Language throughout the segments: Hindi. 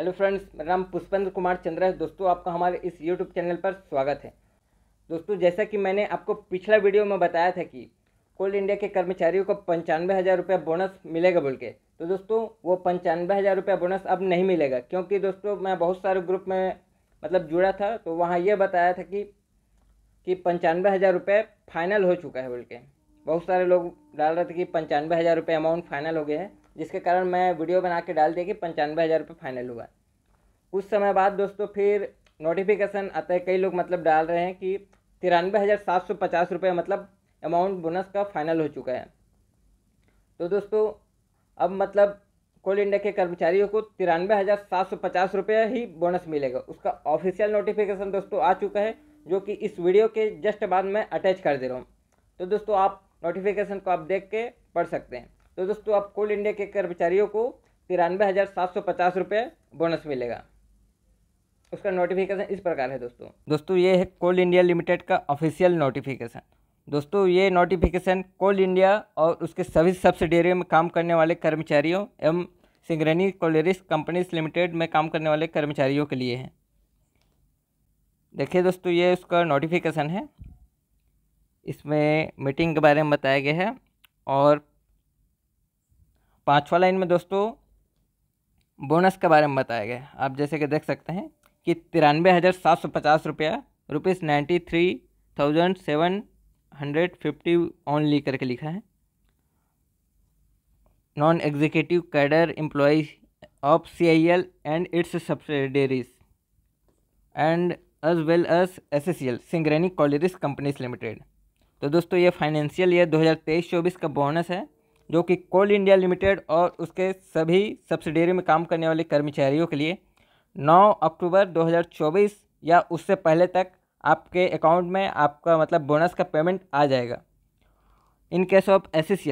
हेलो फ्रेंड्स मेरा नाम पुष्पेंद्र कुमार चंद्रा है दोस्तों आपका हमारे इस यूट्यूब चैनल पर स्वागत है दोस्तों जैसा कि मैंने आपको पिछला वीडियो में बताया था कि कोल इंडिया के कर्मचारियों को पंचानवे हज़ार रुपये बोनस मिलेगा बोल के तो दोस्तों वो पंचानवे हज़ार रुपये बोनस अब नहीं मिलेगा क्योंकि दोस्तों मैं बहुत सारे ग्रुप में मतलब जुड़ा था तो वहाँ ये बताया था कि कि पंचानवे हज़ार रुपये फाइनल हो चुका है बोल के बहुत सारे लोग डाल रहे थे कि पंचानवे हज़ार रुपये अमाउंट फाइनल हो गया है जिसके कारण मैं वीडियो बना के डाल दिया कि पंचानवे हज़ार रुपये फाइनल हुआ कुछ समय बाद दोस्तों फिर नोटिफिकेशन आता है कई लोग मतलब डाल रहे हैं कि तिरानवे हज़ार सात सौ पचास रुपये मतलब अमाउंट बोनस का फाइनल हो चुका है तो दोस्तों अब मतलब कोल इंडिया के कर्मचारियों को तिरानवे हज़ार सात सौ पचास रुपये ही बोनस मिलेगा उसका ऑफिशियल नोटिफिकेशन दोस्तों आ चुका है जो कि इस वीडियो के जस्ट बाद मैं अटैच कर दे रहा हूँ तो दोस्तों आप नोटिफिकेशन को आप देख के पढ़ सकते हैं तो दोस्तों आप कोल इंडिया के कर्मचारियों को तिरानवे हज़ार सात सौ पचास रुपये बोनस मिलेगा उसका नोटिफिकेशन इस प्रकार है दोस्तों दोस्तों ये है कोल इंडिया लिमिटेड का ऑफिशियल नोटिफिकेशन दोस्तों ये नोटिफिकेशन कोल इंडिया और उसके सभी सब्सिडियरी में काम करने वाले कर्मचारियों एवं सिंगरनी कोलेरिस कंपनीज लिमिटेड में काम करने वाले कर्मचारियों के लिए है देखिए दोस्तों ये उसका नोटिफिकेशन है इसमें मीटिंग के बारे में बताया गया है और पाँचवा लाइन में दोस्तों बोनस के बारे में बताया गया आप जैसे कि देख सकते हैं कि तिरानवे हज़ार सात सौ पचास रुपया rupees ninety three thousand seven hundred fifty ली करके लिखा है non executive cadre employees of C I L and its subsidiaries and as well as S S C L Singareni collieries companies limited तो दोस्तों ये फाइनेंशियल ईयर तेईस चौबीस का बोनस है जो कि कोल इंडिया लिमिटेड और उसके सभी सब्सिडेरी में काम करने वाले कर्मचारियों के लिए 9 अक्टूबर 2024 या उससे पहले तक आपके अकाउंट में आपका मतलब बोनस का पेमेंट आ जाएगा in case of as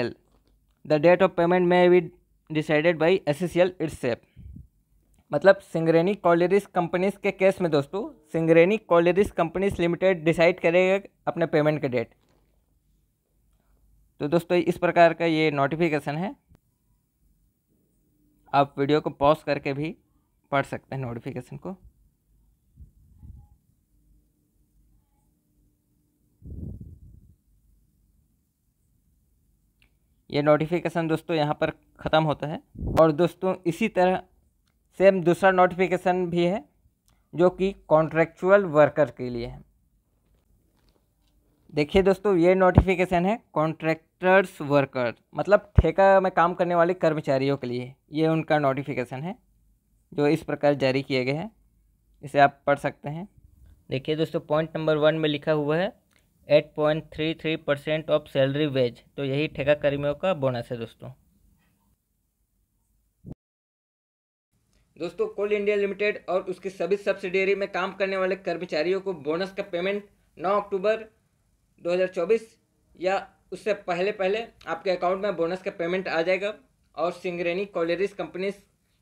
the date of payment में be decided by S C L itself मतलब सिंगरेनी कॉलरिस कंपनीज के केस में दोस्तों Singareni collieries companies limited decide करेगा अपने पेमेंट के डेट तो दोस्तों इस प्रकार का ये नोटिफिकेशन है आप वीडियो को पॉज करके भी पढ़ सकते हैं नोटिफिकेशन को ये नोटिफिकेशन दोस्तों यहाँ पर ख़त्म होता है और दोस्तों इसी तरह सेम दूसरा नोटिफिकेशन भी है जो कि कॉन्ट्रेक्चुअल वर्कर के लिए है देखिए दोस्तों ये नोटिफिकेशन है कॉन्ट्रैक्टर्स वर्कर मतलब ठेका में काम करने वाले कर्मचारियों के लिए ये उनका नोटिफिकेशन है जो इस प्रकार जारी किए गए हैं इसे आप पढ़ सकते हैं देखिए दोस्तों पॉइंट नंबर वन में लिखा हुआ है eight point three three percent of salary wage तो यही ठेका कर्मियों का बोनस है दोस्तों दोस्तों कोल इंडिया लिमिटेड और उसकी सभी सब्सिडियरी में काम करने वाले कर्मचारियों को बोनस का पेमेंट 9 अक्टूबर 2024 या उससे पहले पहले आपके अकाउंट में बोनस का पेमेंट आ जाएगा और सिंगरेनी कॉलेरिस कंपनीज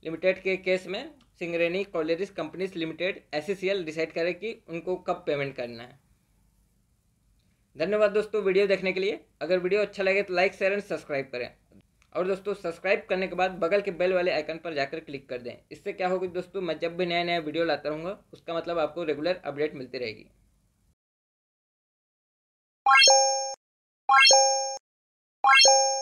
लिमिटेड के केस में Singareni collieries companies limited as decide करे कि उनको कब पेमेंट करना है धन्यवाद दोस्तों वीडियो देखने के लिए अगर वीडियो अच्छा लगे तो लाइक शेयर एंड सब्सक्राइब करें और दोस्तों सब्सक्राइब करने के बाद बगल के बेल वाले आइकन पर जाकर क्लिक कर दें इससे क्या होगी दोस्तों मैं जब भी नया नया वीडियो लाता रहूँगा उसका मतलब आपको रेगुलर अपडेट मिलती रहेगी you